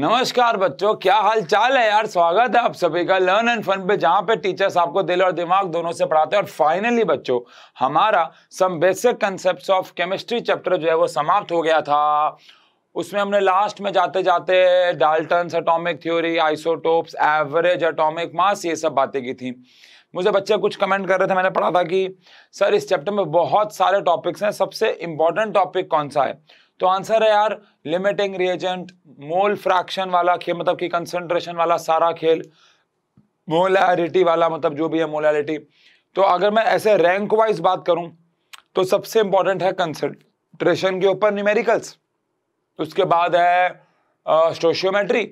नमस्कार बच्चों क्या हाल चाल है यार स्वागत है आप सभी का लर्न एंड फन पे जहाँ पे टीचर्स आपको दिल और दिमाग दोनों से पढ़ाते हैं और फाइनली बच्चों हमारा some basic concept of chemistry chapter जो है वो समाप्त हो गया था उसमें हमने लास्ट में जाते जाते Dalton atomic theory isotopes average atomic mass ये सब बातें की थी मुझे बच्चे कुछ कमेंट कर रहे थे मैंने पढ़ा था कि सर इस चैप्टर में बहुत सारे टॉपिक्स हैं सबसे इम्पोर्टेंट टॉपिक कौन सा है तो आंसर है यार लिमिटिंग रिएजेंट मोल फ्रैक्शन वाला खेल मतलब कि कंसंट्रेशन वाला सारा खेल मोलैरिटी वाला मतलब जो भी है मोलैरिटी तो अगर मैं ऐसे रैंक वाइज बात करूं तो सबसे इंपॉर्टेंट है कंसंट्रेशन के ऊपर न्यूमेरिकल्स उसके बाद है स्टोशियोमेट्री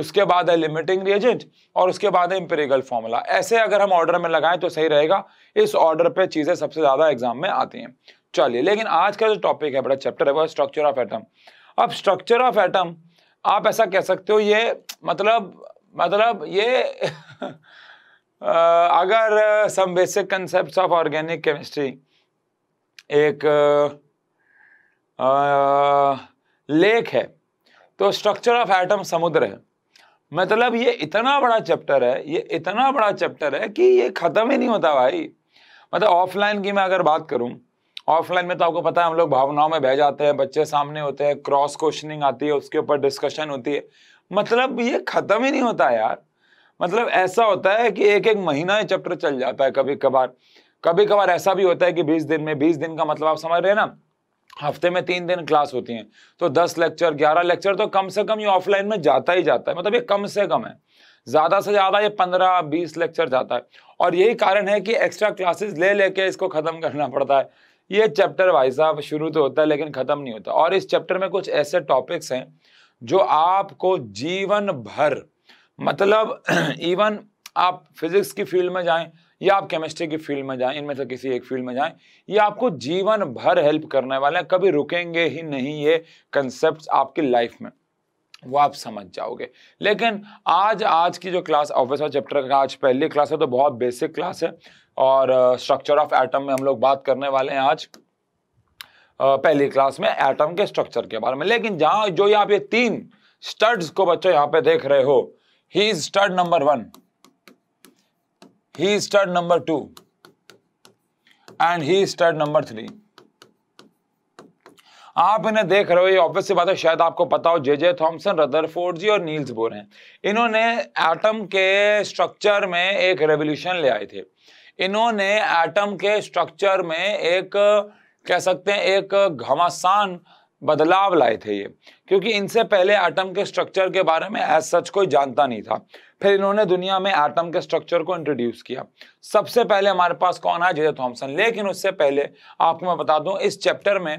उसके बाद है लिमिटिंग रिएजेंट और उसके बाद है इंपेरिकल फॉर्मूला ऐसे अगर हम ऑर्डर में लगाएं तो सही रहेगा इस ऑर्डर पे चीज़ें सबसे ज़्यादा एग्जाम में आती हैं चलिए लेकिन आज का जो टॉपिक है बड़ा चैप्टर है वो स्ट्रक्चर ऑफ एटम अब स्ट्रक्चर ऑफ एटम आप ऐसा कह सकते हो ये मतलब मतलब ये अगर some basic concept of organic chemistry एक आ, आ, लेक है तो स्ट्रक्चर ऑफ एटम समुद्र है मतलब ये इतना बड़ा चैप्टर है ये इतना बड़ा चैप्टर है कि ये ख़त्म ही नहीं होता भाई मतलब ऑफलाइन की मैं अगर बात करूं ऑफलाइन में तो आपको पता है हम लोग भावनाओं में बह जाते हैं बच्चे सामने होते हैं क्रॉस क्वेश्चनिंग आती है उसके ऊपर डिस्कशन होती है मतलब ये खत्म ही नहीं होता यार मतलब ऐसा होता है कि एक एक महीना ये चैप्टर चल जाता है कभी कभार कभी कभार ऐसा भी होता है कि बीस दिन में बीस दिन का मतलब आप समझ रहे हैं ना हफ्ते में तीन दिन क्लास होती है तो दस लेक्चर ग्यारह लेक्चर तो कम से कम ये ऑफलाइन में जाता ही जाता है मतलब ये कम से कम है ज़्यादा से ज़्यादा ये पंद्रह बीस लेक्चर जाता है और यही कारण है कि एक्स्ट्रा क्लासेस ले लेके इसको ख़त्म करना पड़ता है ये चैप्टर भाई साहब शुरू तो होता है लेकिन ख़त्म नहीं होता और इस चैप्टर में कुछ ऐसे टॉपिक्स हैं जो आपको जीवन भर मतलब इवन आप फिजिक्स की फील्ड में जाएं या आप केमिस्ट्री की फील्ड में जाएं इनमें से किसी एक फील्ड में जाएं ये आपको जीवन भर हेल्प करने वाले हैं कभी रुकेंगे ही नहीं ये कंसेप्ट आपकी लाइफ में वो आप समझ जाओगे लेकिन आज आज की जो क्लास ऑफिसर चैप्टर का आज पहली क्लास है तो बहुत बेसिक क्लास है और स्ट्रक्चर ऑफ एटम में हम लोग बात करने वाले हैं आज uh, पहली क्लास में एटम के स्ट्रक्चर के बारे में लेकिन जहां जो यहाँ पे तीन स्टड्स को बच्चों यहाँ पे देख रहे हो ही स्टड नंबर वन ही स्टड नंबर टू एंड ही स्टड नंबर थ्री आप इन्हें देख रहे हो ये ऑब्वियस सी बात है शायद आपको पता हो जे जे थॉम्सन रदरफोर्ड जी और नील्स बोर हैं इन्होंने एटम के स्ट्रक्चर में एक रेवोल्यूशन ले आए थे इन्होंने एटम के स्ट्रक्चर में एक कह सकते हैं एक घमासान बदलाव लाए थे ये क्योंकि इनसे पहले एटम के स्ट्रक्चर के बारे में एज सच कोई जानता नहीं था फिर इन्होंने दुनिया में एटम के स्ट्रक्चर को इंट्रोड्यूस किया सबसे पहले हमारे पास कौन है जेजे थॉमसन लेकिन उससे पहले आपको मैं बता दूं इस चैप्टर में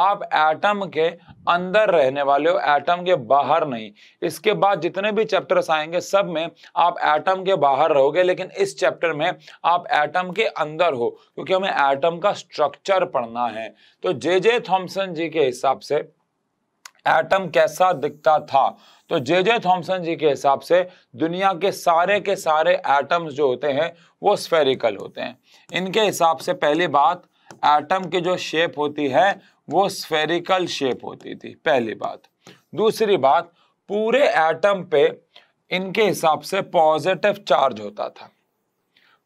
आप एटम के अंदर रहने वाले हो एटम के बाहर नहीं इसके बाद जितने भी चैप्टर्स आएंगे सब में आप एटम के बाहर रहोगे लेकिन इस चैप्टर में आप एटम के अंदर हो क्योंकि हमें एटम का स्ट्रक्चर पढ़ना है तो जे जे थॉम्सन जी के हिसाब से एटम कैसा दिखता था तो जे जे थॉम्सन जी के हिसाब से दुनिया के सारे के सारे एटम्स जो होते हैं वो स्फेरिकल होते हैं इनके हिसाब से पहली बात एटम की जो शेप होती है वो स्फेरिकल शेप होती थी पहली बात दूसरी बात पूरे एटम पे इनके हिसाब से पॉजिटिव चार्ज होता था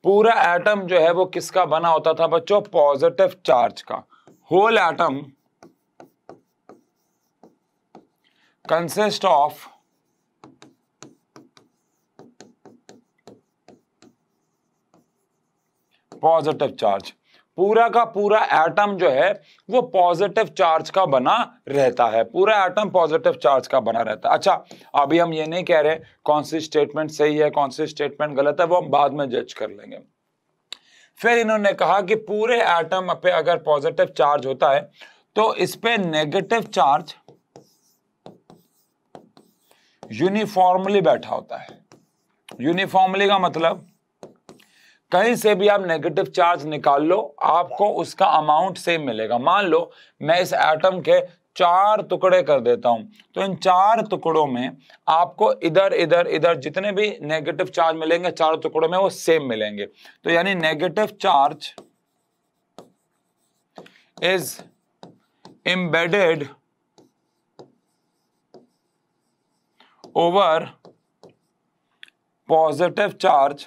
पूरा एटम जो है वो किसका बना होता था बच्चों पॉजिटिव चार्ज का whole atom consist of positive charge पूरा का पूरा एटम जो है वो पॉजिटिव चार्ज का बना रहता है पूरा एटम पॉजिटिव चार्ज का बना रहता है अच्छा अभी हम ये नहीं कह रहे कौन सी स्टेटमेंट सही है कौन सी स्टेटमेंट गलत है वो हम बाद में जज कर लेंगे फिर इन्होंने कहा कि पूरे एटम पे अगर पॉजिटिव चार्ज होता है तो इस पे नेगेटिव चार्ज यूनिफॉर्मली बैठा होता है यूनिफॉर्मली का मतलब कहीं से भी आप नेगेटिव चार्ज निकाल लो आपको उसका अमाउंट सेम मिलेगा मान लो मैं इस एटम के चार टुकड़े कर देता हूं तो इन चार टुकड़ों में आपको इधर इधर इधर जितने भी नेगेटिव चार्ज मिलेंगे चार टुकड़ों में वो सेम मिलेंगे तो यानी negative charge is embedded over positive charge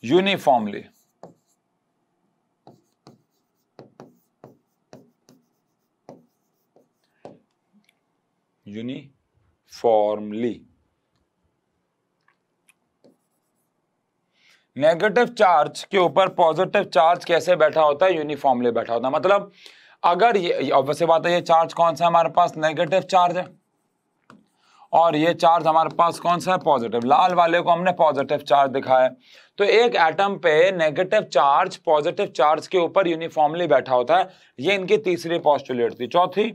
uniformly uniformly negative charge के ऊपर पॉजिटिव चार्ज कैसे बैठा होता है यूनिफॉर्मली बैठा होता है मतलब अगर ये ऑब्वियसली बात है ये चार्ज कौन सा हमारे पास नेगेटिव चार्ज है और ये चार्ज हमारे पास कौन सा है पॉजिटिव लाल वाले को हमने पॉजिटिव चार्ज दिखाया तो एक एटम पे नेगेटिव चार्ज पॉजिटिव चार्ज के ऊपर यूनिफॉर्मली बैठा होता है ये इनकी तीसरी पॉस्टुलेट थी चौथी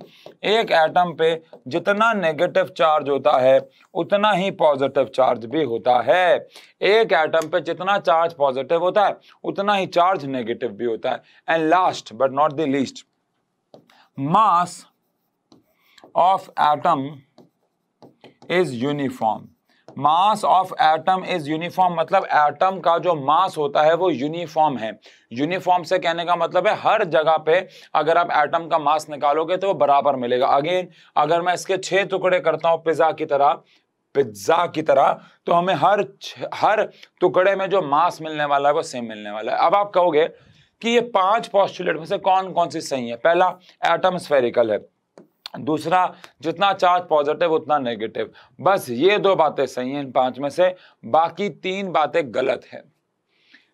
एक एटम पे जितना नेगेटिव चार्ज होता है उतना ही पॉजिटिव चार्ज भी होता है एक एटम पे जितना चार्ज पॉजिटिव होता है उतना ही चार्ज नेगेटिव भी होता है and last but not the least mass of atom is uniform mass of atom is uniform मतलब एटम का जो मास होता है वो यूनिफॉर्म है यूनिफॉर्म से कहने का मतलब है हर जगह पे अगर आप एटम का मास निकालोगे तो वो बराबर मिलेगा अगेन अगर मैं इसके छह टुकड़े करता हूं पिज्जा की तरह पिज्जा की तरह तो हमें हर हर टुकड़े में जो मास मिलने वाला है वो सेम मिलने वाला है अब आप कहोगे कि ये पांच पॉस्टुलेट में से कौन कौन सी सही है पहला एटम स्फेरिकल है दूसरा जितना चार्ज पॉजिटिव उतना नेगेटिव बस ये दो बातें सही हैं इन पांच में से बाकी तीन बातें गलत है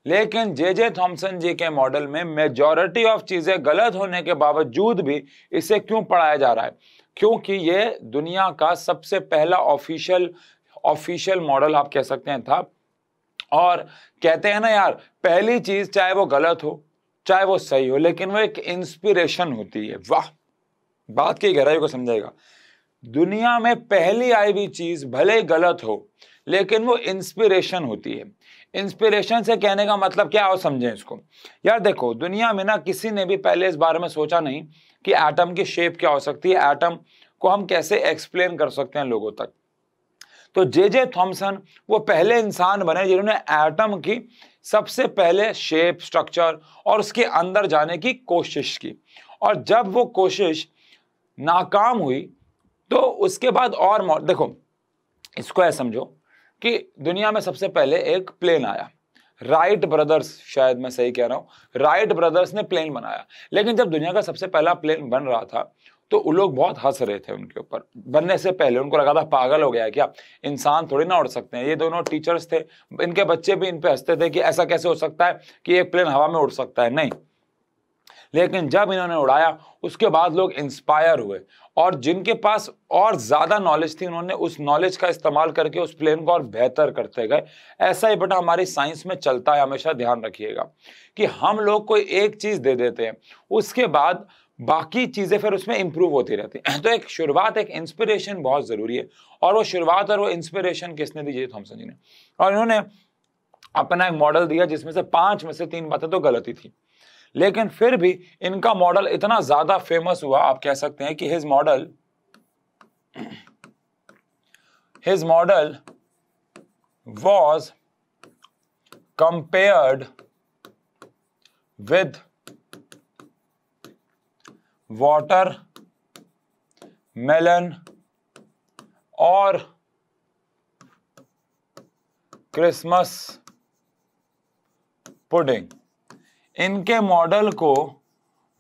लेकिन जे जे थॉम्सन जी के मॉडल में मेजॉरिटी ऑफ चीज़ें गलत होने के बावजूद भी इसे क्यों पढ़ाया जा रहा है क्योंकि ये दुनिया का सबसे पहला ऑफिशियल ऑफिशियल मॉडल आप कह सकते हैं था और कहते हैं ना यार पहली चीज़ चाहे वो गलत हो चाहे वो सही हो लेकिन वो एक इंस्पिरेशन होती है वाह बात की गहराई को समझेगा दुनिया में पहली आई हुई चीज़ भले गलत हो लेकिन वो इंस्पिरेशन होती है इंस्पिरेशन से कहने का मतलब क्या हो समझें इसको यार देखो दुनिया में ना किसी ने भी पहले इस बारे में सोचा नहीं कि एटम की शेप क्या हो सकती है एटम को हम कैसे एक्सप्लेन कर सकते हैं लोगों तक तो जे जे थॉम्सन वो पहले इंसान बने जिन्होंने एटम की सबसे पहले शेप स्ट्रक्चर और उसके अंदर जाने की कोशिश की और जब वो कोशिश नाकाम हुई तो उसके बाद और देखो इसको ऐसा समझो कि दुनिया में सबसे पहले एक प्लेन आया राइट ब्रदर्स शायद मैं सही कह रहा हूँ राइट ब्रदर्स ने प्लेन बनाया लेकिन जब दुनिया का सबसे पहला प्लेन बन रहा था तो वो लोग बहुत हंस रहे थे उनके ऊपर बनने से पहले उनको लगा था पागल हो गया है क्या इंसान थोड़ी ना उड़ सकते हैं ये दोनों टीचर्स थे इनके बच्चे भी इन पे हंसते थे कि ऐसा कैसे हो सकता है कि एक प्लेन हवा में उड़ सकता है नहीं लेकिन जब इन्होंने उड़ाया उसके बाद लोग इंस्पायर हुए और जिनके पास और ज़्यादा नॉलेज थी उन्होंने उस नॉलेज का इस्तेमाल करके उस प्लेन को और बेहतर करते गए ऐसा ही बेटा हमारी साइंस में चलता है हमेशा ध्यान रखिएगा कि हम लोग कोई एक चीज़ दे देते हैं उसके बाद बाकी चीज़ें फिर उसमें इम्प्रूव होती रहती हैं तो एक शुरुआत एक इंस्पिरेशन बहुत ज़रूरी है और वो शुरुआत और वो इंस्पिरेशन किसने दी जे थॉमसन जी ने और इन्होंने अपना एक मॉडल दिया जिसमें से पांच में से तीन बातें तो गलत ही थी लेकिन फिर भी इनका मॉडल इतना ज़्यादा फेमस हुआ आप कह सकते हैं कि his model his model was compared with water melon और क्रिसमस पुडिंग इनके मॉडल को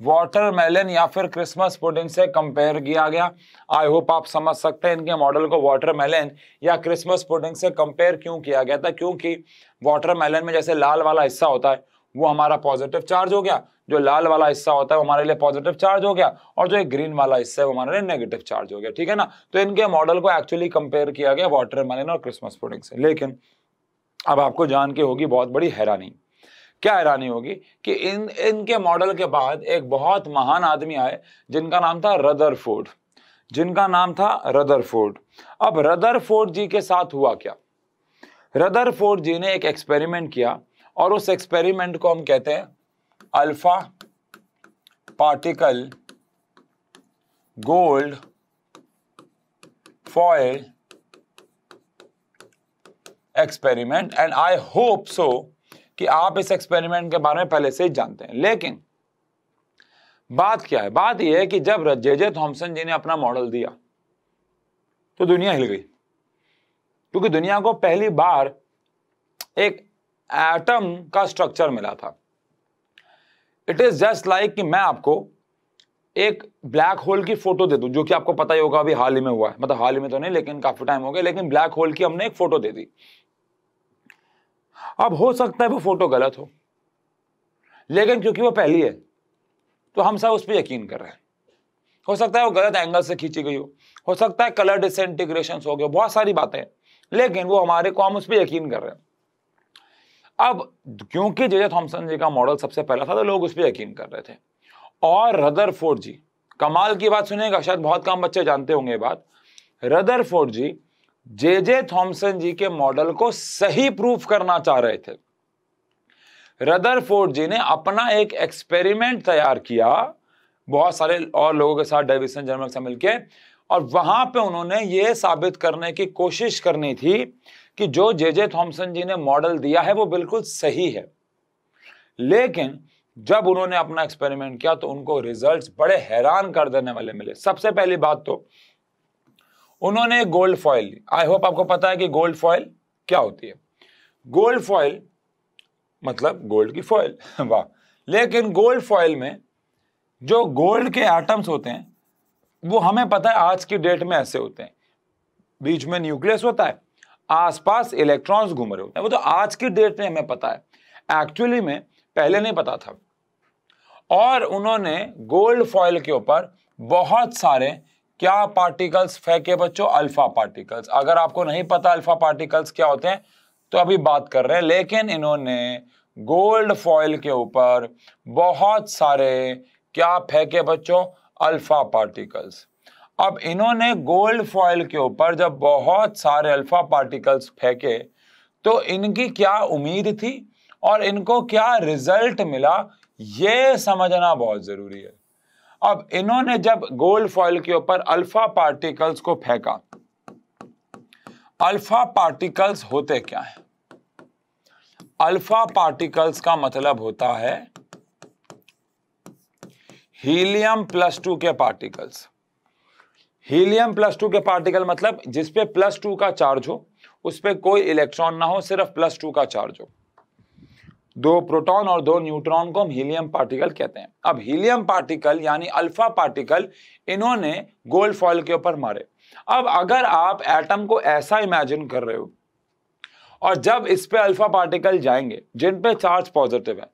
वाटरमेलन या फिर क्रिसमस पुडिंग से कंपेयर किया गया आई होप आप समझ सकते हैं इनके मॉडल को वाटरमेलन या क्रिसमस पुडिंग से कंपेयर क्यों किया गया था क्योंकि वाटरमेलन में जैसे लाल वाला हिस्सा होता है वो हमारा पॉजिटिव चार्ज हो गया जो लाल वाला हिस्सा होता है वो हमारे लिए पॉजिटिव चार्ज हो गया और जो एक ग्रीन वाला हिस्सा है वो हमारे लिए नेगेटिव चार्ज हो गया ठीक है ना तो इनके मॉडल को एक्चुअली कंपेयर किया गया वाटर मेलन और क्रिसमस पुडिंग से लेकिन अब आपको जान के होगी बहुत बड़ी हैरानी क्या हैरानी होगी कि इन इनके मॉडल के बाद एक बहुत महान आदमी आए जिनका नाम था रदर जिनका नाम था रदर अब रदर जी के साथ हुआ क्या रदर जी ने एक एक्सपेरिमेंट किया और उस एक्सपेरिमेंट को हम कहते हैं alpha particle gold foil experiment and I hope so कि आप इस एक्सपेरिमेंट के बारे में पहले से ही जानते हैं लेकिन बात क्या है बात यह है कि जब जे जे थॉम्सन जी ने अपना मॉडल दिया तो दुनिया हिल गई क्योंकि दुनिया को पहली बार एक एटम का स्ट्रक्चर मिला था इट इज़ जस्ट लाइक कि मैं आपको एक ब्लैक होल की फोटो दे दूं जो कि आपको पता ही होगा अभी हाल ही में हुआ है मतलब हाल ही में तो नहीं लेकिन काफ़ी टाइम हो गया लेकिन ब्लैक होल की हमने एक फ़ोटो दे दी अब हो सकता है वो फ़ोटो गलत हो लेकिन क्योंकि वो पहली है तो हम सब उस पर यकीन कर रहे हैं हो सकता है वो गलत एंगल से खींची गई हो हो सकता है कलर डिसइंटीग्रेशन हो गए बहुत सारी बातें लेकिन वो हमारे को हम उस पर यकीन कर रहे हैं अब क्योंकि जे जे थॉमसन जी का मॉडल सबसे पहला था तो लोग उस पर यकीन कर रहे थे और रदर फोर्ड जी कमाल की बात सुनेगा शायद बहुत कम बच्चे जानते होंगे बात Rutherford ji J J Thomson ji के मॉडल को सही प्रूफ करना चाह रहे थे रदर फोर्ड जी ने अपना एक एक्सपेरिमेंट तैयार किया बहुत सारे और लोगों के साथ डेविसन जर्मन से मिलकर और वहां पे उन्होंने ये साबित करने की कोशिश करनी थी कि जो जे जे थॉम्सन जी ने मॉडल दिया है वो बिल्कुल सही है लेकिन जब उन्होंने अपना एक्सपेरिमेंट किया तो उनको रिजल्ट्स बड़े हैरान कर देने वाले मिले सबसे पहली बात तो उन्होंने गोल्ड फॉइल आई होप आपको पता है कि गोल्ड फॉइल क्या होती है गोल्ड फॉइल मतलब गोल्ड की फॉइल वाह लेकिन गोल्ड फॉइल में जो गोल्ड के एटम्स होते हैं वो हमें पता है आज की डेट में ऐसे होते हैं बीच में न्यूक्लियस होता है आसपास इलेक्ट्रॉन्स घूम रहे होते हैं वो तो आज की डेट में हमें पता है एक्चुअली में पहले नहीं पता था और उन्होंने गोल्ड फॉयल के ऊपर बहुत सारे क्या पार्टिकल्स फेंके बच्चों अल्फा पार्टिकल्स अगर आपको नहीं पता अल्फा पार्टिकल्स क्या होते हैं तो अभी बात कर रहे हैं लेकिन इन्होंने गोल्ड फॉयल के ऊपर बहुत सारे क्या फेंके बच्चों अल्फा पार्टिकल्स अब इन्होंने गोल्ड फॉयल के ऊपर जब बहुत सारे अल्फा पार्टिकल्स फेंके तो इनकी क्या उम्मीद थी और इनको क्या रिजल्ट मिला ये समझना बहुत ज़रूरी है अब इन्होंने जब गोल्ड फॉयल के ऊपर अल्फा पार्टिकल्स को फेंका अल्फा पार्टिकल्स होते क्या है अल्फा पार्टिकल्स का मतलब होता है हीलियम प्लस टू के पार्टिकल्स हीलियम प्लस टू के पार्टिकल मतलब जिसपे प्लस टू का चार्ज हो उस पर कोई इलेक्ट्रॉन ना हो सिर्फ प्लस टू का चार्ज हो दो प्रोटॉन और दो न्यूट्रॉन को हम हीलियम पार्टिकल कहते हैं अब हीलियम पार्टिकल यानी अल्फा पार्टिकल इन्होंने गोल्ड फॉल के ऊपर मारे अब अगर आप एटम को ऐसा इमेजिन कर रहे हो और जब इस पे अल्फा पार्टिकल जाएंगे जिन पे चार्ज पॉजिटिव है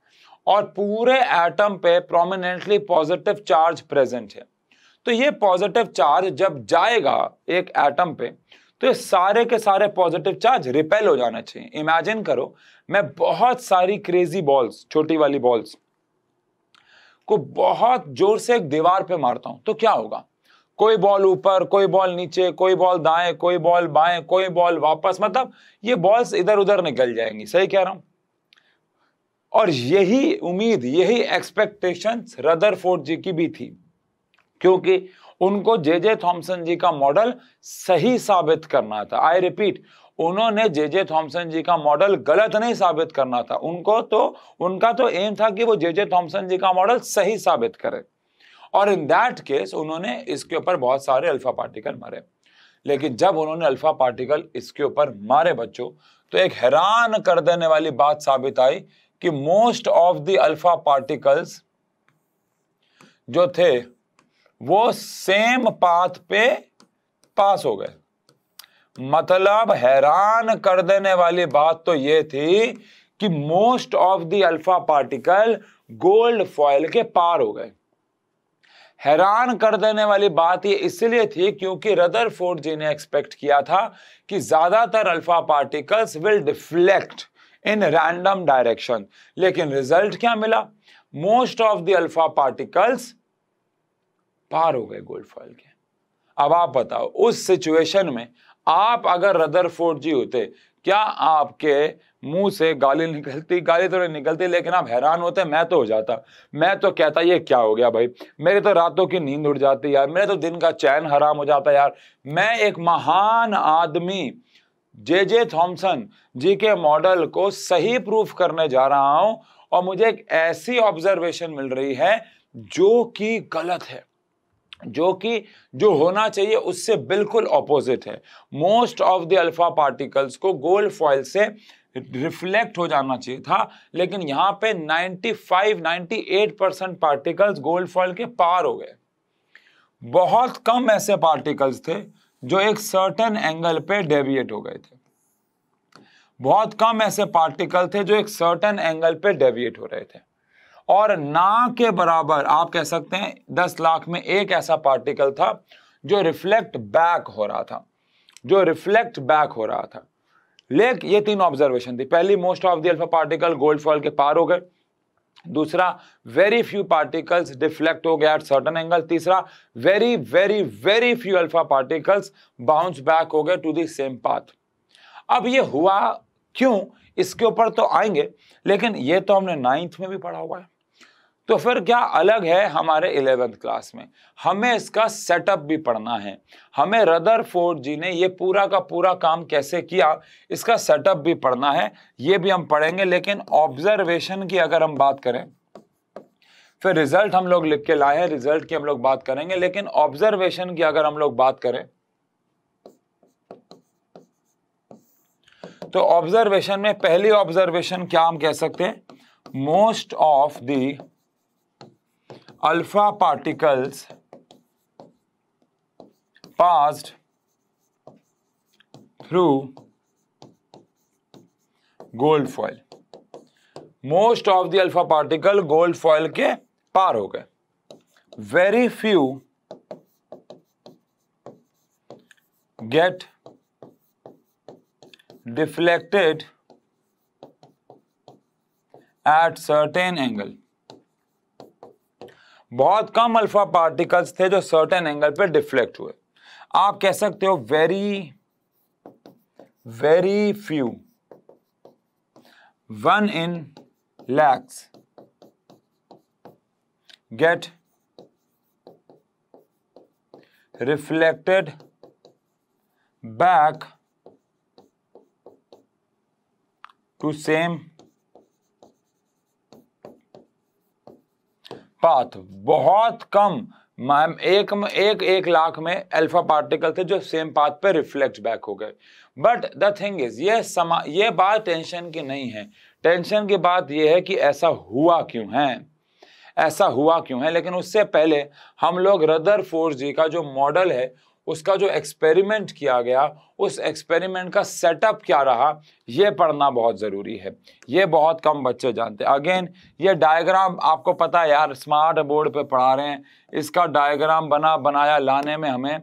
और पूरे एटम पे प्रोमिनेंटली पॉजिटिव चार्ज प्रेजेंट है तो ये पॉजिटिव चार्ज जब जाएगा एक एटम पे तो ये सारे के सारे पॉजिटिव चार्ज रिपेल हो जाना चाहिए इमेजिन करो मैं बहुत सारी क्रेजी बॉल्स छोटी वाली बॉल्स को बहुत जोर से एक दीवार पे मारता हूं तो क्या होगा कोई बॉल ऊपर कोई बॉल नीचे कोई बॉल दाएं कोई बॉल बाएं कोई बॉल वापस मतलब ये बॉल्स इधर उधर निकल जाएंगी सही कह रहा हूं और यही उम्मीद यही एक्सपेक्टेशंस रदरफोर्ड जी की भी थी क्योंकि उनको जे जे थॉमसन जी का मॉडल सही साबित करना था आई रिपीट उन्होंने जे जे थॉमसन जी का मॉडल गलत नहीं साबित करना था उनको तो उनका तो एम था कि वो जे जे थॉमसन जी का मॉडल सही साबित करे और इन दैट केस उन्होंने इसके ऊपर बहुत सारे अल्फा पार्टिकल मारे लेकिन जब उन्होंने अल्फा पार्टिकल इसके ऊपर मारे बच्चों तो एक हैरान कर देने वाली बात साबित आई कि most of the alpha particles जो थे वो सेम पाथ पे पास हो गए मतलब हैरान कर देने वाली बात तो ये थी कि most of the alpha particle gold foil के पार हो गए हैरान कर देने वाली बात ये इसलिए थी क्योंकि रदर फोर्ड जी ने एक्सपेक्ट किया था कि ज्यादातर alpha particles will deflect in random direction लेकिन रिजल्ट क्या मिला most of the alpha particles पार हो गए गोल्ड फॉल के अब आप बताओ उस सिचुएशन में आप अगर रदर फोर्ड जी होते क्या आपके मुंह से गाली निकलती गाली तो निकलती लेकिन आप हैरान होते मैं तो हो जाता मैं तो कहता ये क्या हो गया भाई मेरे तो रातों की नींद उड़ जाती यार मेरे तो दिन का चैन हराम हो जाता यार मैं एक महान आदमी जे जे थॉम्सन जी के मॉडल को सही प्रूफ करने जा रहा हूं और मुझे एक ऐसी ऑब्जर्वेशन मिल रही है जो कि गलत है जो कि जो होना चाहिए उससे बिल्कुल ऑपोजिट है most of the alpha particles को गोल्ड फॉइल से रिफ्लेक्ट हो जाना चाहिए था लेकिन यहां पे 95 98 परसेंट पार्टिकल्स गोल्ड फॉइल के पार हो गए बहुत कम ऐसे पार्टिकल्स थे जो एक सर्टन एंगल पे डेविएट हो गए थे बहुत कम ऐसे पार्टिकल थे जो एक सर्टन एंगल पे डेविएट हो रहे थे और ना के बराबर आप कह सकते हैं दस लाख में एक ऐसा पार्टिकल था जो रिफ्लेक्ट बैक हो रहा था जो रिफ्लेक्ट बैक हो रहा था लेक ये तीन ऑब्जर्वेशन थी पहली most of the alpha particle gold foil के पार हो गए दूसरा वेरी फ्यू पार्टिकल्स डिफ्लेक्ट हो गया एट सर्टन एंगल तीसरा very very very few alpha particles bounce back हो गए टू द सेम पाथ अब ये हुआ क्यों इसके ऊपर तो आएंगे लेकिन ये तो हमने नाइन्थ में भी पढ़ा हुआ है तो फिर क्या अलग है हमारे इलेवेंथ क्लास में हमें इसका सेटअप भी पढ़ना है हमें रदर फोर्ड जी ने ये पूरा का पूरा काम कैसे किया इसका सेटअप भी पढ़ना है ये भी हम पढ़ेंगे लेकिन ऑब्जर्वेशन की अगर हम बात करें फिर रिजल्ट हम लोग लिख के लाए हैं रिजल्ट की हम लोग बात करेंगे लेकिन ऑब्जर्वेशन की अगर हम लोग बात करें तो ऑब्जर्वेशन में पहली ऑब्जर्वेशन क्या हम कह सकते हैं most of the alpha particles passed through gold foil. Most of the alpha particle gold foil ke paar ho gaye Very few get deflected at certain angle. बहुत कम अल्फा पार्टिकल्स थे जो सर्टेन एंगल पर deflect हुए आप कह सकते हो very very few one in lakhs get reflected back to same path बहुत कम मैम एक एक एक लाख में अल्फा पार्टिकल थे जो सेम पाथ पे रिफ्लेक्ट बैक हो गए बट द थिंग इज ये समा ये बात टेंशन की नहीं है टेंशन की बात यह है कि ऐसा हुआ क्यों है ऐसा हुआ क्यों है लेकिन उससे पहले हम लोग रदर फोर्स जी का जो मॉडल है उसका जो एक्सपेरिमेंट किया गया उस एक्सपेरिमेंट का सेटअप क्या रहा ये पढ़ना बहुत ज़रूरी है ये बहुत कम बच्चे जानते हैं अगेन ये डायग्राम आपको पता है यार स्मार्ट बोर्ड पे पढ़ा रहे हैं इसका डायग्राम बना बनाया लाने में हमें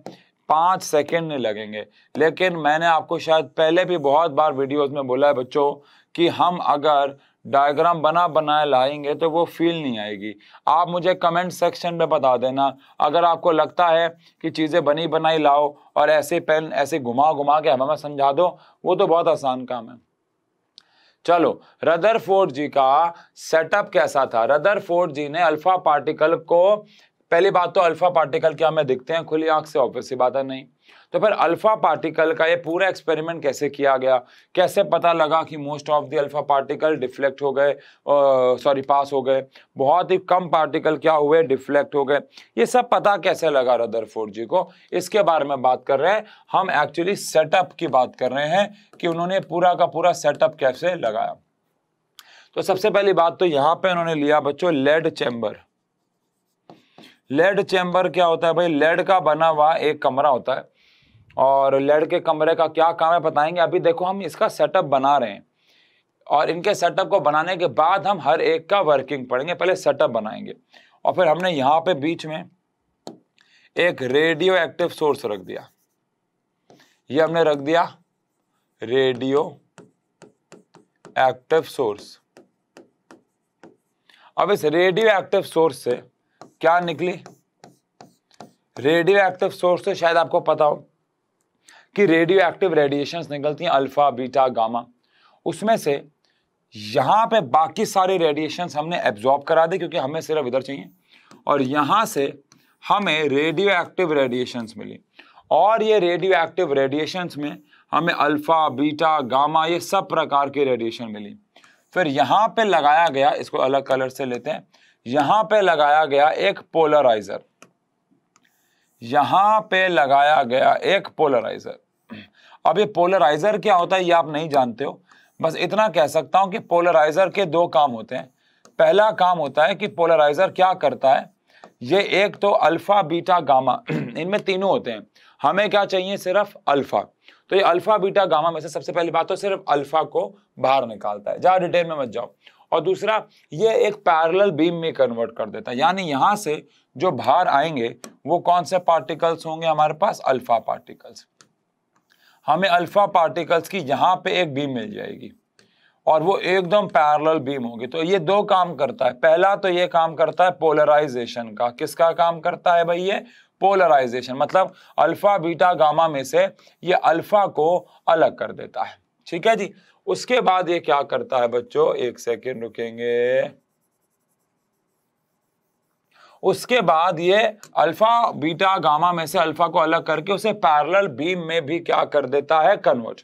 पाँच सेकेंड नहीं लगेंगे लेकिन मैंने आपको शायद पहले भी बहुत बार वीडियोज़ में बोला है बच्चों कि हम अगर डायग्राम बना बनाए लाएंगे तो वो फील नहीं आएगी आप मुझे कमेंट सेक्शन में बता देना अगर आपको लगता है कि चीज़ें बनी बनाई लाओ और ऐसे पेन ऐसे घुमा घुमा के हमें समझा दो वो तो बहुत आसान काम है चलो रदर फोर्ड जी का सेटअप कैसा था रदर फोर्ड जी ने अल्फा पार्टिकल को पहली बात तो अल्फा पार्टिकल क्या हमें दिखते हैं खुली आंख से ऑफिस बात है नहीं तो फिर अल्फा पार्टिकल का ये पूरा एक्सपेरिमेंट कैसे किया गया कैसे पता लगा कि most of the alpha particle deflect हो गए सॉरी पास हो गए बहुत ही कम पार्टिकल क्या हुए डिफ्लेक्ट हो गए ये सब पता कैसे लगा रदरफोर्ड जी को इसके बारे में बात कर रहे हैं हम एक्चुअली सेटअप की बात कर रहे हैं कि उन्होंने पूरा का पूरा सेटअप कैसे लगाया तो सबसे पहली बात तो यहाँ पे उन्होंने लिया बच्चों लेड चैम्बर लेड चैम्बर क्या होता है भाई लेड का बना हुआ एक कमरा होता है और लेड के कमरे का क्या काम है बताएंगे अभी देखो हम इसका सेटअप बना रहे हैं और इनके सेटअप को बनाने के बाद हम हर एक का वर्किंग पढ़ेंगे पहले सेटअप बनाएंगे और फिर हमने यहाँ पे बीच में एक रेडियो एक्टिव सोर्स रख दिया ये हमने रख दिया रेडियो एक्टिव सोर्स अब इस रेडियो एक्टिव सोर्स से क्या निकली रेडियो एक्टिव सोर्स से शायद आपको पता हो कि रेडियो एक्टिव रेडिएशन निकलती हैं अल्फ़ा बीटा गामा उसमें से यहाँ पे बाकी सारे रेडिएशन हमने एब्जॉर्ब करा दे क्योंकि हमें सिर्फ इधर चाहिए और यहाँ से हमें रेडियो एक्टिव रेडिएशन मिली और ये रेडियो एक्टिव रेडिएशन में हमें अल्फ़ा बीटा गामा ये सब प्रकार की रेडिएशन मिली फिर यहाँ पे लगाया गया इसको अलग कलर से लेते हैं यहाँ पे लगाया गया एक पोलराइज़र यहाँ पे लगाया गया एक पोलराइज़र अब ये पोलराइजर क्या होता है ये आप नहीं जानते हो बस इतना कह सकता हूँ कि पोलराइजर के दो काम होते हैं पहला काम होता है कि पोलराइजर क्या करता है ये एक तो अल्फ़ा बीटा गामा इनमें तीनों होते हैं हमें क्या चाहिए सिर्फ अल्फ़ा तो ये अल्फ़ा बीटा गामा में से सबसे पहली बात तो सिर्फ अल्फ़ा को बाहर निकालता है जहां डिटेल में मत जाओ और दूसरा ये एक पैरेलल बीम में कन्वर्ट कर देता है यानी यहाँ से जो बाहर आएंगे वो कौन से पार्टिकल्स होंगे हमारे पास अल्फ़ा पार्टिकल्स हमें अल्फ़ा पार्टिकल्स की यहाँ पे एक बीम मिल जाएगी और वो एकदम पैरेलल बीम होगी तो ये दो काम करता है पहला तो ये काम करता है पोलराइजेशन का किसका काम करता है भाई ये पोलराइजेशन मतलब अल्फ़ा बीटा गामा में से ये अल्फ़ा को अलग कर देता है ठीक है जी उसके बाद ये क्या करता है बच्चों एक सेकेंड रुकेंगे उसके बाद ये अल्फा बीटा गामा में से अल्फा को अलग करके उसे पैरेलल बीम में भी क्या कर देता है कन्वर्ट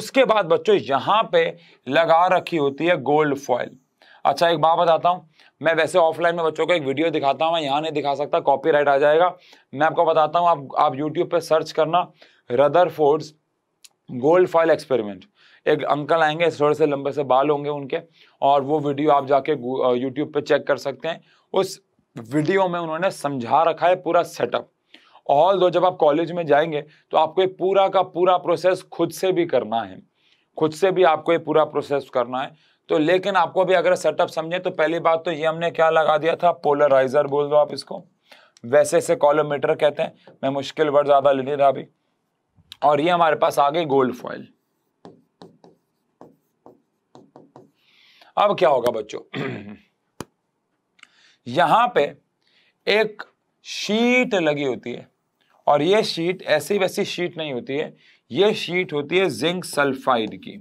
उसके बाद बच्चों यहां पे लगा रखी होती है गोल्ड फॉइल अच्छा एक बात बताता हूं मैं वैसे ऑफलाइन में बच्चों को एक वीडियो दिखाता हूं मैं यहां नहीं दिखा सकता कॉपीराइट आ जाएगा मैं आपको बताता हूं आप आप यूट्यूब पे सर्च करना Rutherford's gold foil experiment एक अंकल आएंगे थोड़े से लंबे से बाल होंगे उनके और वो वीडियो आप जाके यूट्यूब पे चेक कर सकते हैं उस वीडियो में उन्होंने समझा रखा है पूरा सेटअप ऑल दो जब आप कॉलेज में जाएंगे तो आपको ये पूरा का पूरा प्रोसेस खुद से भी करना है खुद से भी आपको ये पूरा प्रोसेस करना है तो लेकिन आपको भी अगर सेटअप समझे तो पहली बात तो ये हमने क्या लगा दिया था पोलराइजर बोल दो आप इसको वैसे से कॉलोमीटर कहते हैं मैं मुश्किल वर्ड ज़्यादा ले नहीं रहा अभी और ये हमारे पास आ गई गोल्ड फॉइल अब क्या होगा बच्चों यहाँ पे एक शीट लगी होती है और ये शीट ऐसी वैसी शीट नहीं होती है ये शीट होती है जिंक सल्फाइड की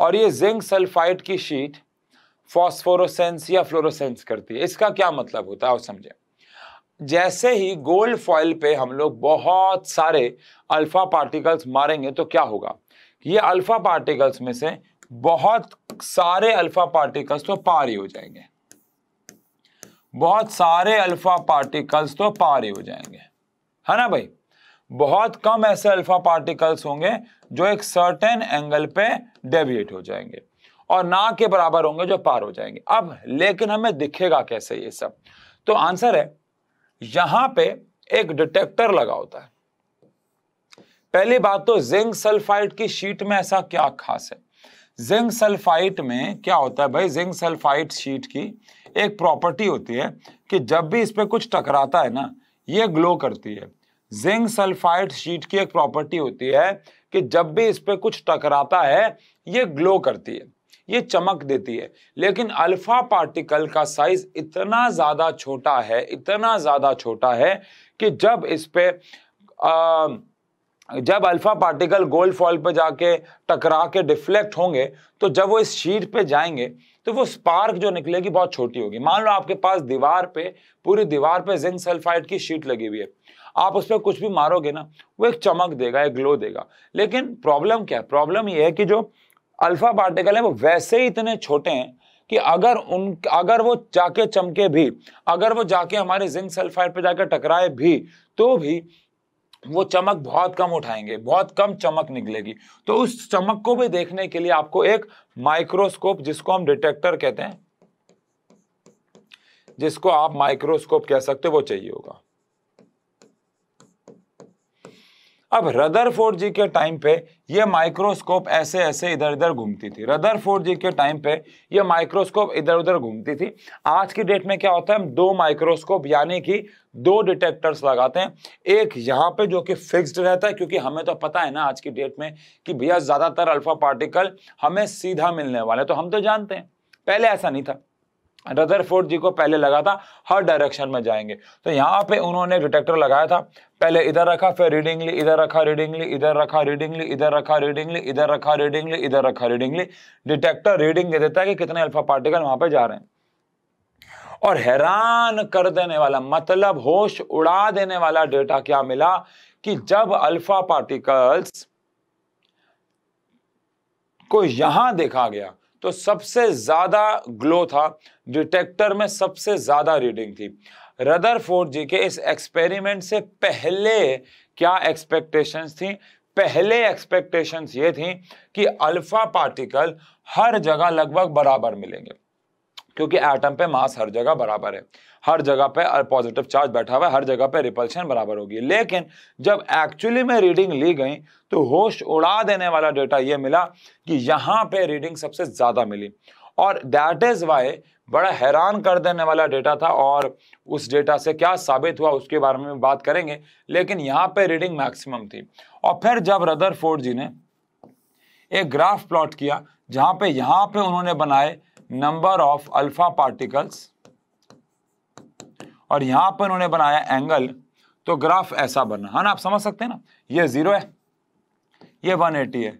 और ये जिंक सल्फाइड की शीट फॉस्फोरोसेंस या फ्लोरोसेंस करती है इसका क्या मतलब होता है समझे जैसे ही गोल्ड फॉइल पे हम लोग बहुत सारे अल्फा पार्टिकल्स मारेंगे तो क्या होगा ये अल्फा पार्टिकल्स में से बहुत सारे अल्फा पार्टिकल्स तो पार ही हो जाएंगे बहुत सारे अल्फ़ा पार्टिकल्स तो पार ही हो जाएंगे है ना भाई बहुत कम ऐसे अल्फ़ा पार्टिकल्स होंगे जो एक सर्टेन एंगल पे डेविएट हो जाएंगे और ना के बराबर होंगे जो पार हो जाएंगे अब लेकिन हमें दिखेगा कैसे ये सब तो आंसर है यहां पे एक डिटेक्टर लगा होता है पहली बात तो जिंक सल्फाइड की शीट में ऐसा क्या खास है जिंक सल्फाइड में क्या होता है भाई जिंक सल्फाइड शीट की एक प्रॉपर्टी होती है कि जब भी इस पर कुछ टकराता है ना ये ग्लो करती है जिंक सल्फाइड शीट की एक प्रॉपर्टी होती है कि जब भी इस पर कुछ टकराता है ये ग्लो करती है ये चमक देती है लेकिन अल्फा पार्टिकल का साइज इतना ज़्यादा छोटा है इतना ज़्यादा छोटा है कि जब इस पर जब अल्फा पार्टिकल गोल्ड फॉल पर जाके टकरा के डिफ्लेक्ट होंगे तो जब वो इस शीट पे जाएंगे तो वो स्पार्क जो निकलेगी बहुत छोटी होगी मान लो आपके पास दीवार पे पूरी दीवार पे जिंक सल्फाइड की शीट लगी हुई है आप उस पर कुछ भी मारोगे ना वो एक चमक देगा एक ग्लो देगा लेकिन प्रॉब्लम क्या है प्रॉब्लम ये है कि जो अल्फा पार्टिकल है वो वैसे ही इतने छोटे हैं कि अगर उन अगर वो जाके चमके भी अगर वो जाके हमारे जिंक सल्फाइड पे जाकर टकराए भी तो भी वो चमक बहुत कम उठाएंगे बहुत कम चमक निकलेगी तो उस चमक को भी देखने के लिए आपको एक माइक्रोस्कोप जिसको हम डिटेक्टर कहते हैं जिसको आप माइक्रोस्कोप कह सकते हो वो चाहिए होगा अब रदर फोर जी के टाइम पे ये माइक्रोस्कोप ऐसे ऐसे इधर इधर घूमती थी रदर फोर जी के टाइम पे ये माइक्रोस्कोप इधर उधर घूमती थी आज की डेट में क्या होता है हम दो माइक्रोस्कोप यानी कि दो डिटेक्टर्स लगाते हैं एक यहाँ पे जो कि फिक्स्ड रहता है क्योंकि हमें तो पता है ना आज की डेट में कि भैया ज़्यादातर अल्फा पार्टिकल हमें सीधा मिलने वाले तो हम तो जानते हैं पहले ऐसा नहीं था रदरफोर्ड जी को पहले लगा था हर डायरेक्शन में जाएंगे तो यहाँ पे उन्होंने डिटेक्टर लगाया था पहले इधर रखा फिर रीडिंग ली इधर रखा रीडिंग ली इधर रखा रीडिंग ली इधर रखा रीडिंग ली इधर रखा रीडिंग ली इधर रखा रीडिंग ली डिटेक्टर रीडिंग दे देता है कि कितने अल्फा पार्टिकल वहां पर जा रहे हैं और हैरान कर देने वाला मतलब होश उड़ा देने वाला डेटा क्या मिला कि जब अल्फा पार्टिकल्स को यहां देखा गया तो सबसे ज़्यादा ग्लो था डिटेक्टर में सबसे ज़्यादा रीडिंग थी रदर रदरफोर्ड जी के इस एक्सपेरिमेंट से पहले क्या एक्सपेक्टेशंस थी पहले एक्सपेक्टेशंस ये थी कि अल्फ़ा पार्टिकल हर जगह लगभग बराबर मिलेंगे क्योंकि एटम पे मास हर जगह बराबर है हर जगह पे पॉजिटिव चार्ज बैठा हुआ है हर जगह पे रिपल्शन बराबर होगी लेकिन जब एक्चुअली में रीडिंग ली गई तो होश उड़ा देने वाला डेटा ये मिला कि यहाँ पे रीडिंग सबसे ज़्यादा मिली और दैट इज़ वाई बड़ा हैरान कर देने वाला डेटा था और उस डेटा से क्या साबित हुआ उसके बारे में बात करेंगे लेकिन यहाँ पे रीडिंग मैक्सिमम थी और फिर जब रदर जी ने एक ग्राफ प्लॉट किया जहाँ पे यहाँ पे उन्होंने बनाए नंबर ऑफ अल्फा पार्टिकल्स और यहां पर उन्होंने बनाया एंगल तो ग्राफ ऐसा बना है हाँ ना आप समझ सकते हैं ना ये जीरो है ये 180 है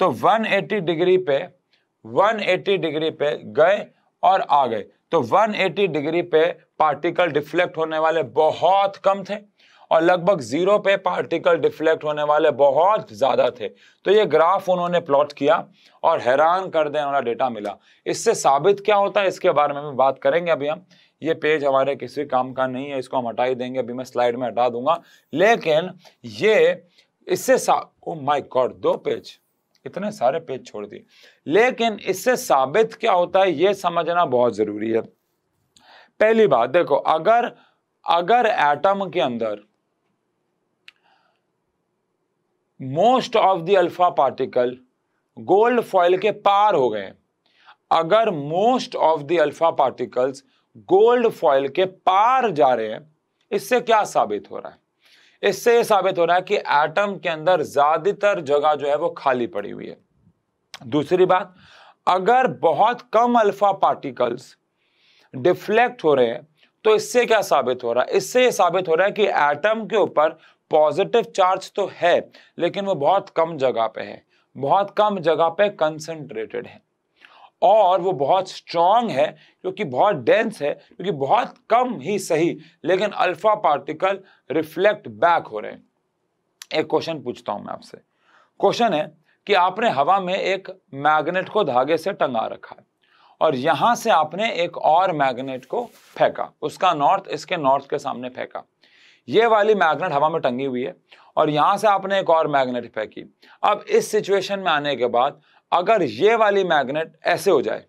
तो 180 डिग्री पे 180 डिग्री पे गए और आ गए तो 180 डिग्री पे पार्टिकल डिफ्लेक्ट होने वाले बहुत कम थे और लगभग जीरो पे पार्टिकल डिफ्लेक्ट होने वाले बहुत ज़्यादा थे तो ये ग्राफ उन्होंने प्लॉट किया और हैरान कर देने वाला डेटा मिला इससे साबित क्या होता है इसके बारे में भी बात करेंगे अभी हम ये पेज हमारे किसी काम का नहीं है इसको हम हटा ही देंगे अभी मैं स्लाइड में हटा दूंगा लेकिन ये इससे ओ गॉड दो पेज इतने सारे पेज छोड़ दिए लेकिन इससे साबित क्या होता है ये समझना बहुत ज़रूरी है पहली बात देखो अगर अगर एटम के अंदर most of the alpha particle gold foil के पार हो गए अगर most of the alpha particles gold foil के पार जा रहे हैं इससे क्या साबित हो रहा है इससे यह साबित हो रहा है कि एटम के अंदर ज्यादातर जगह जो है वो खाली पड़ी हुई है दूसरी बात अगर बहुत कम अल्फा पार्टिकल्स डिफ्लेक्ट हो रहे हैं तो इससे क्या साबित हो रहा है इससे यह साबित हो रहा है कि एटम के ऊपर पॉजिटिव चार्ज तो है लेकिन वो बहुत कम जगह पे है बहुत कम जगह पे कंसंट्रेटेड है और वो बहुत स्ट्रांग है क्योंकि बहुत डेंस है क्योंकि बहुत कम ही सही लेकिन अल्फा पार्टिकल रिफ्लेक्ट बैक हो रहे हैं एक क्वेश्चन पूछता हूं मैं आपसे क्वेश्चन है कि आपने हवा में एक मैग्नेट को धागे से टंगा रखा है और यहां से आपने एक और मैग्नेट को फेंका उसका नॉर्थ इसके नॉर्थ के सामने फेंका ये वाली मैग्नेट हवा में टंगी हुई है और यहां से आपने एक और मैग्नेट फेंकी अब इस सिचुएशन में आने के बाद अगर ये वाली मैग्नेट ऐसे हो जाए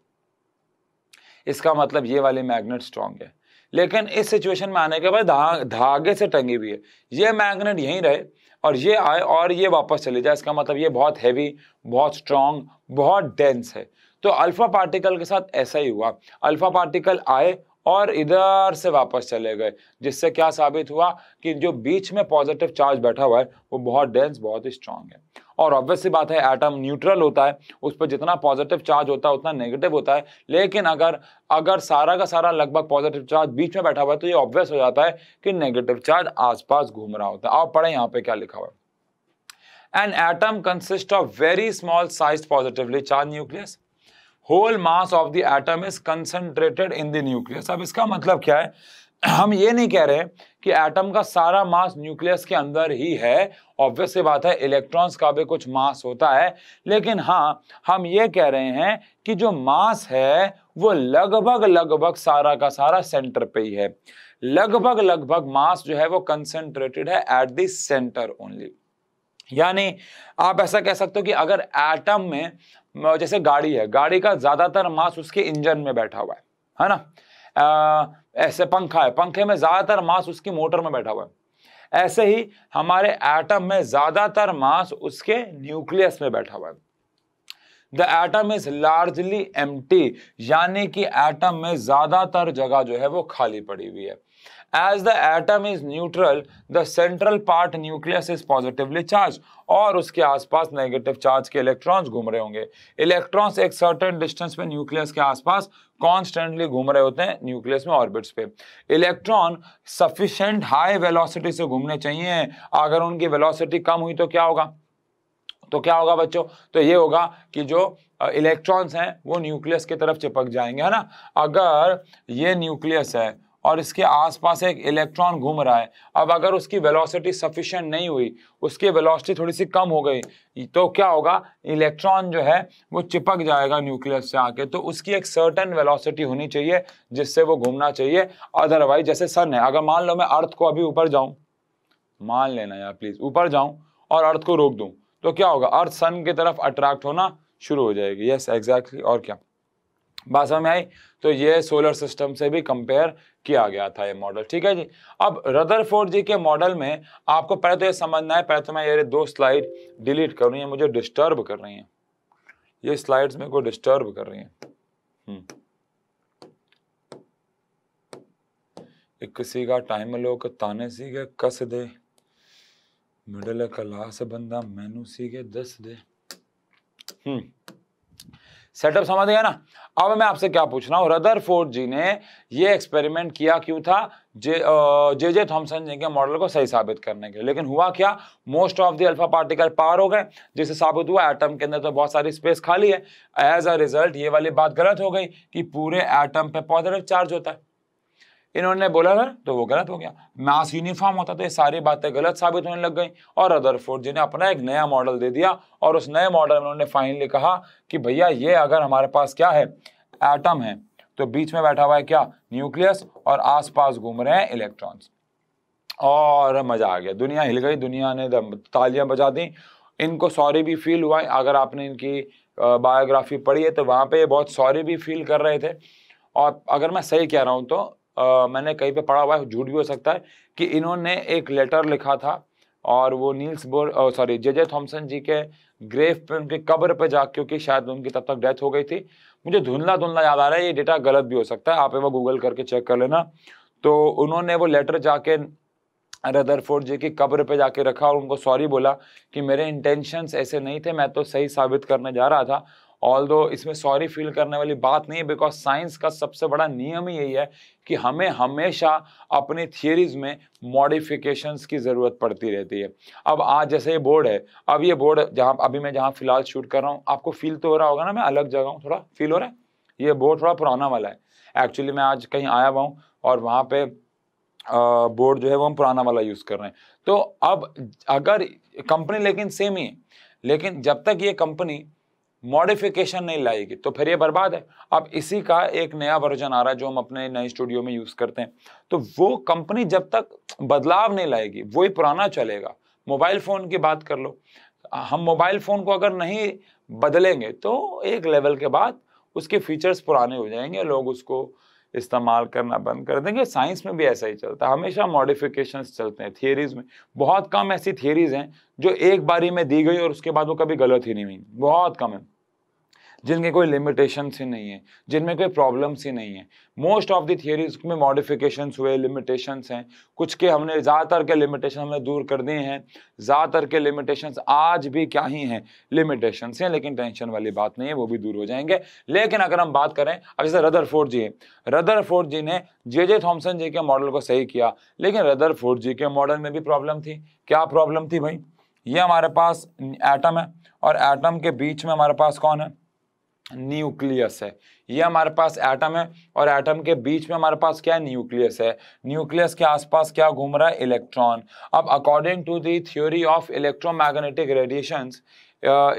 इसका मतलब ये वाली मैग्नेट स्ट्रांग है लेकिन इस सिचुएशन में आने के बाद धागे से टंगी हुई है ये मैग्नेट यहीं रहे और ये आए और ये वापस चले जाए इसका मतलब ये बहुत हैवी बहुत स्ट्रांग बहुत डेंस है तो अल्फा पार्टिकल के साथ ऐसा ही हुआ अल्फा पार्टिकल आए और इधर से वापस चले गए जिससे क्या साबित हुआ कि जो बीच में पॉजिटिव चार्ज बैठा हुआ है वो बहुत डेंस बहुत स्ट्रांग है और ऑब्वियस सी बात है एटम न्यूट्रल होता है उस पर जितना पॉजिटिव चार्ज होता है उतना नेगेटिव होता है लेकिन अगर अगर सारा का सारा लगभग पॉजिटिव चार्ज बीच में बैठा हुआ है तो ये ऑब्वियस हो जाता है कि नेगेटिव चार्ज आसपास घूम रहा होता है आप पढ़े यहाँ पे क्या लिखा हुआ है an atom consist of very small size positively charge nucleus whole mass of the atom is concentrated in the nucleus अब इसका मतलब क्या है हम ये नहीं कह रहे कि एटम का सारा मास न्यूक्लियस के अंदर ही है ऑब्वियस सी बात है इलेक्ट्रॉन्स का भी कुछ मास होता है लेकिन हाँ हम ये कह रहे हैं कि जो मास है वो लगभग लगभग सारा का सारा सेंटर पे ही है लगभग लगभग मास जो है वो कंसेंट्रेटेड है एट द सेंटर ओनली यानी आप ऐसा कह सकते हो कि अगर एटम में जैसे गाड़ी है गाड़ी का ज़्यादातर मास उसके इंजन में बैठा हुआ है है ना आ, ऐसे पंखा है पंखे में ज़्यादातर मास उसकी मोटर में बैठा हुआ है ऐसे ही हमारे एटम में ज़्यादातर मास उसके न्यूक्लियस में बैठा हुआ है द एटम इज लार्जली एम यानी कि एटम में ज़्यादातर जगह जो है वो खाली पड़ी हुई है as the atom is neutral the central part nucleus is positively charge और उसके आसपास नेगेटिव चार्ज के इलेक्ट्रॉन्स घूम रहे होंगे इलेक्ट्रॉन्स एक सर्टेन डिस्टेंस पे न्यूक्लियस के आसपास कॉन्स्टेंटली घूम रहे होते हैं न्यूक्लियस में ऑर्बिट्स पे इलेक्ट्रॉन सफिशेंट हाई वेलोसिटी से घूमने चाहिए अगर उनकी वेलोसिटी कम हुई तो क्या होगा तो क्या होगा बच्चों तो ये होगा कि जो इलेक्ट्रॉन्स हैं वो न्यूक्लियस की तरफ चिपक जाएंगे है ना अगर ये न्यूक्लियस है और इसके आसपास एक इलेक्ट्रॉन घूम रहा है अब अगर उसकी वेलोसिटी सफिशिएंट नहीं हुई उसकी वेलोसिटी थोड़ी सी कम हो गई तो क्या होगा इलेक्ट्रॉन जो है वो चिपक जाएगा न्यूक्लियस से आके तो उसकी एक सर्टन वेलोसिटी होनी चाहिए जिससे वो घूमना चाहिए अदरवाइज जैसे सन है अगर मान लो मैं अर्थ को अभी ऊपर जाऊँ मान लेना यार प्लीज ऊपर जाऊँ और अर्थ को रोक दूँ तो क्या होगा अर्थ सन की तरफ अट्रैक्ट होना शुरू हो जाएगी यस एग्जैक्टली और क्या बात समझ में आई तो ये सोलर सिस्टम से भी कंपेयर किया गया था ये मॉडल ठीक है जी अब रदर फोर जी के मॉडल में आपको पहले तो ये समझना है पहले तो मैं ये दो स्लाइड डिलीट कर रही है मुझे डिस्टर्ब कर रही है ये स्लाइड्स मेरे को डिस्टर्ब कर रही हैं एक हम्म। किसी का टाइम लो के ताने सी के कस दे मिडल क्लास बंदा मैनू सी के दस दे हम्म सेटअप समझ गया ना अब मैं आपसे क्या पूछ रहा हूँ फोर्ड जी ने ये एक्सपेरिमेंट किया क्यों था जे जे जे थॉमसन जी के मॉडल को सही साबित करने के लिए लेकिन हुआ क्या most of the alpha particle पार हो गए जिससे साबित हुआ एटम के अंदर तो बहुत सारी स्पेस खाली है एज अ रिजल्ट ये वाली बात गलत हो गई कि पूरे एटम पे पॉजिटिव चार्ज होता है इन्होंने बोला था तो वो गलत हो गया मास यूनिफॉर्म होता तो ये सारी बातें गलत साबित होने लग गई और रदरफोर्ड जी ने अपना एक नया मॉडल दे दिया और उस नए मॉडल में उन्होंने फाइनली कहा कि भैया ये अगर हमारे पास क्या है एटम है तो बीच में बैठा हुआ है क्या न्यूक्लियस और आसपास घूम रहे हैं इलेक्ट्रॉन्स और मज़ा आ गया दुनिया हिल गई दुनिया ने तालियां बजा दी इनको सॉरी भी फील हुआ अगर आपने इनकी बायोग्राफी पढ़ी है तो वहाँ पे बहुत सॉरी भी फील कर रहे थे और अगर मैं सही कह रहा हूँ तो आ, मैंने कहीं पे पढ़ा हुआ है झूठ भी हो सकता है कि इन्होंने एक लेटर लिखा था और वो Niels Bohr sorry J J Thomson ji के ग्रेव पे उनके कब्र पे जा क्योंकि शायद उनकी तब तक डेथ हो गई थी मुझे धुंधला धुंधला याद आ रहा है ये डेटा गलत भी हो सकता है आप एक बार गूगल करके चेक कर लेना तो उन्होंने वो लेटर जाके रदरफोर्ड जी की कब्र पे जाके रखा और उनको सॉरी बोला कि मेरे इंटेंशंस ऐसे नहीं थे मैं तो सही साबित करने जा रहा था ऑल दो इसमें सॉरी फील करने वाली बात नहीं है बिकॉज साइंस का सबसे बड़ा नियम ही यही है कि हमें हमेशा अपनी थियरीज में मॉडिफिकेशंस की ज़रूरत पड़ती रहती है अब आज जैसे ये बोर्ड है अब ये बोर्ड जहाँ अभी मैं जहाँ फिलहाल शूट कर रहा हूँ आपको फील तो हो रहा होगा ना मैं अलग जगह हूँ थोड़ा फील हो रहा है ये बोर्ड थोड़ा पुराना वाला है एक्चुअली मैं आज कहीं आया हुआ हूँ और वहाँ पे बोर्ड जो है वो हम पुराना वाला यूज़ कर रहे हैं तो अब अगर कंपनी लेकिन सेम ही है लेकिन जब तक ये कंपनी मॉडिफिकेशन नहीं लाएगी तो फिर ये बर्बाद है अब इसी का एक नया वर्जन आ रहा है जो हम अपने नए स्टूडियो में यूज़ करते हैं तो वो कंपनी जब तक बदलाव नहीं लाएगी वो ही पुराना चलेगा मोबाइल फ़ोन की बात कर लो हम मोबाइल फ़ोन को अगर नहीं बदलेंगे तो एक लेवल के बाद उसके फीचर्स पुराने हो जाएंगे लोग उसको इस्तेमाल करना बंद कर देंगे साइंस में भी ऐसा ही चलता है हमेशा मॉडिफिकेशन चलते हैं थियरीज में बहुत कम ऐसी थियरीज हैं जो एक बारी में दी गई और उसके बाद वो कभी गलत ही नहीं हुई बहुत कम है जिनके कोई लिमिटेशन ही नहीं है जिनमें कोई प्रॉब्लम्स ही नहीं है मोस्ट ऑफ दी थियरीज में मॉडिफिकेशन हुए लिमिटेशन हैं कुछ के हमने ज़्यादातर के लिमिटेशन हमने दूर कर दिए हैं ज़्यादातर के लिमिटेशन आज भी क्या ही हैं लिमिटेशन हैं लेकिन टेंशन वाली बात नहीं है वो भी दूर हो जाएंगे लेकिन अगर हम बात करें अब जैसे रदरफोर्ड जी है रदरफोर्ड जी ने जे जे थॉम्सन जी के मॉडल को सही किया लेकिन रदरफोर्ड जी के मॉडल में भी प्रॉब्लम थी क्या प्रॉब्लम थी भाई ये हमारे पास एटम है और एटम के बीच में हमारे पास कौन है न्यूक्लियस है ये हमारे पास एटम है और एटम के बीच में हमारे पास क्या है न्यूक्लियस है न्यूक्लियस के आसपास क्या घूम रहा है इलेक्ट्रॉन अब according to the theory of electromagnetic radiations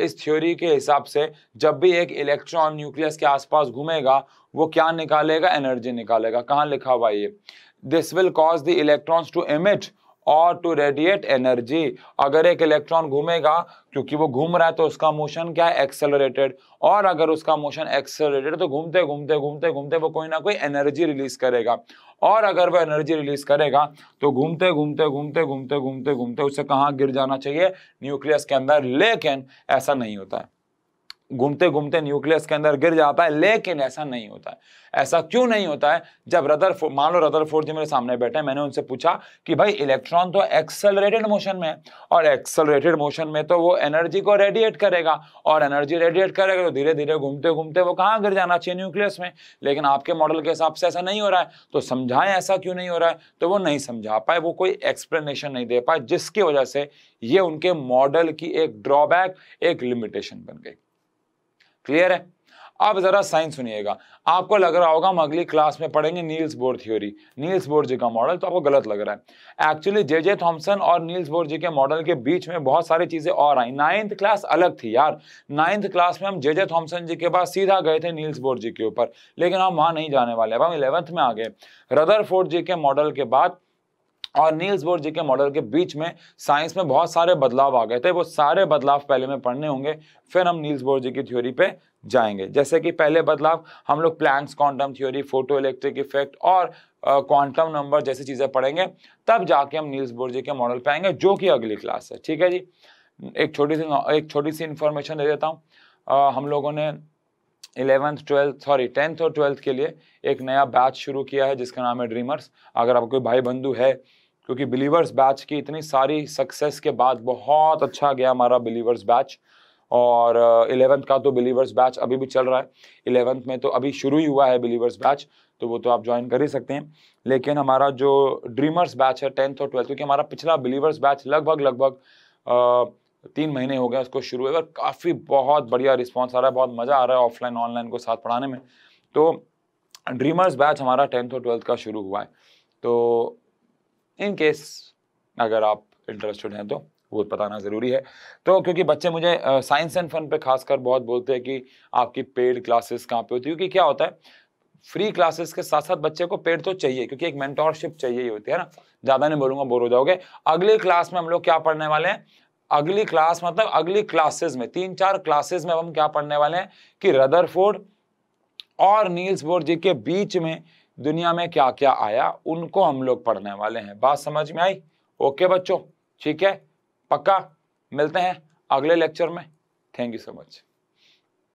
इस थ्योरी के हिसाब से जब भी एक इलेक्ट्रॉन न्यूक्लियस के आसपास घूमेगा वो क्या निकालेगा एनर्जी निकालेगा कहाँ लिखा हुआ ये this will cause the electrons to emit और टू रेडिएट एनर्जी अगर एक इलेक्ट्रॉन घूमेगा क्योंकि वो घूम रहा है तो उसका मोशन क्या है एक्सेलरेटेड और अगर उसका मोशन एक्सेलरेटेड तो घूमते घूमते घूमते घूमते वो कोई ना कोई एनर्जी रिलीज करेगा और अगर वो एनर्जी रिलीज करेगा तो घूमते घूमते घूमते घूमते घूमते घूमते उसे कहाँ गिर जाना चाहिए न्यूक्लियस के अंदर लेकिन ऐसा नहीं होता है घूमते घूमते न्यूक्लियस के अंदर गिर जाता है लेकिन ऐसा नहीं होता है ऐसा क्यों नहीं होता है जब रदर मान लो रदर फोर्थ जी मेरे सामने बैठे मैंने उनसे पूछा कि भाई इलेक्ट्रॉन तो एक्सेलरेटेड मोशन में है और एक्सेलरेटेड मोशन में तो वो एनर्जी को रेडिएट करेगा और एनर्जी रेडिएट करेगा तो धीरे धीरे घूमते घूमते वो कहाँ गिर जाना चाहिए न्यूक्लियस में लेकिन आपके मॉडल के हिसाब से ऐसा नहीं हो रहा है तो समझाएं ऐसा क्यों नहीं हो रहा है तो वो नहीं समझा पाए वो कोई एक्सप्लेनेशन नहीं दे पाए जिसकी वजह से ये उनके मॉडल की एक ड्रॉबैक एक लिमिटेशन बन गई क्लियर है अब ज़रा साइंस सुनिएगा आपको लग रहा होगा हम अगली क्लास में पढ़ेंगे Niels Bohr theory Niels Bohr ji का मॉडल तो आपको गलत लग रहा है एक्चुअली जे जे थॉम्सन और नील्स बोर जी के मॉडल के बीच में बहुत सारी चीज़ें और आई नाइन्थ क्लास अलग थी यार नाइन्थ क्लास में हम जे जे थॉम्सन जी के पास सीधा गए थे नील्स बोर जी के ऊपर लेकिन हम वहां नहीं जाने वाले अब हम इलेवंथ में आ गए रदर जी के मॉडल के बाद और नील्स बोर जी के मॉडल के बीच में साइंस में बहुत सारे बदलाव आ गए थे वो सारे बदलाव पहले में पढ़ने होंगे फिर हम नील्स बोर जी की थ्योरी पे जाएंगे जैसे कि पहले बदलाव हम लोग Planck's quantum theory photoelectric effect और क्वांटम नंबर जैसी चीज़ें पढ़ेंगे तब जाके हम नील्स बोर जी के मॉडल पे आएंगे जो कि अगली क्लास है ठीक है जी एक छोटी सी एक छोटी सी इन्फॉर्मेशन दे देता हूँ हम लोगों ने इलेवंथ ट्वेल्थ सॉरी टेंथ और ट्वेल्थ के लिए एक नया बैच शुरू किया है जिसका नाम है ड्रीमर्स अगर आपका कोई भाई बंधु है क्योंकि बिलीवर्स बैच की इतनी सारी सक्सेस के बाद बहुत अच्छा गया हमारा बिलीवर्स बैच और इलेवंथ uh, का तो बिलीवर्स बैच अभी भी चल रहा है इलेवेंथ में तो अभी शुरू ही हुआ है बिलीवर्स बैच तो वो तो आप ज्वाइन कर ही सकते हैं लेकिन हमारा जो ड्रीमर्स बैच है टेंथ और ट्वेल्थ क्योंकि हमारा पिछला बिलीवर्स बैच लगभग लगभग uh, तीन महीने हो गए उसको शुरू हुआ और काफ़ी बहुत बढ़िया रिस्पॉन्स आ रहा है बहुत मज़ा आ रहा है ऑफलाइन ऑनलाइन को साथ पढ़ाने में तो ड्रीमर्स बैच हमारा टेंथ और ट्वेल्थ का शुरू हुआ है तो इन केस अगर आप इंटरेस्टेड हैं तो वो बताना ज़रूरी है तो क्योंकि बच्चे मुझे साइंस एंड फन पे खासकर बहुत बोलते हैं कि आपकी पेड क्लासेस कहाँ पे होती है क्योंकि क्या होता है फ्री क्लासेस के साथ साथ बच्चे को पेड तो चाहिए क्योंकि एक मेंटोरशिप चाहिए ही होती है ना ज़्यादा नहीं बोलूँगा बोर हो जाओगे अगली क्लास में हम लोग क्या पढ़ने वाले हैं अगली क्लास मतलब अगली क्लासेस में तीन चार क्लासेस में हम क्या पढ़ने वाले हैं कि रदरफोर्ड और नील्स बोर्ड जी के बीच में दुनिया में क्या क्या आया उनको हम लोग पढ़ने वाले हैं बात समझ में आई ओके बच्चों ठीक है पक्का मिलते हैं अगले लेक्चर में थैंक यू सो मच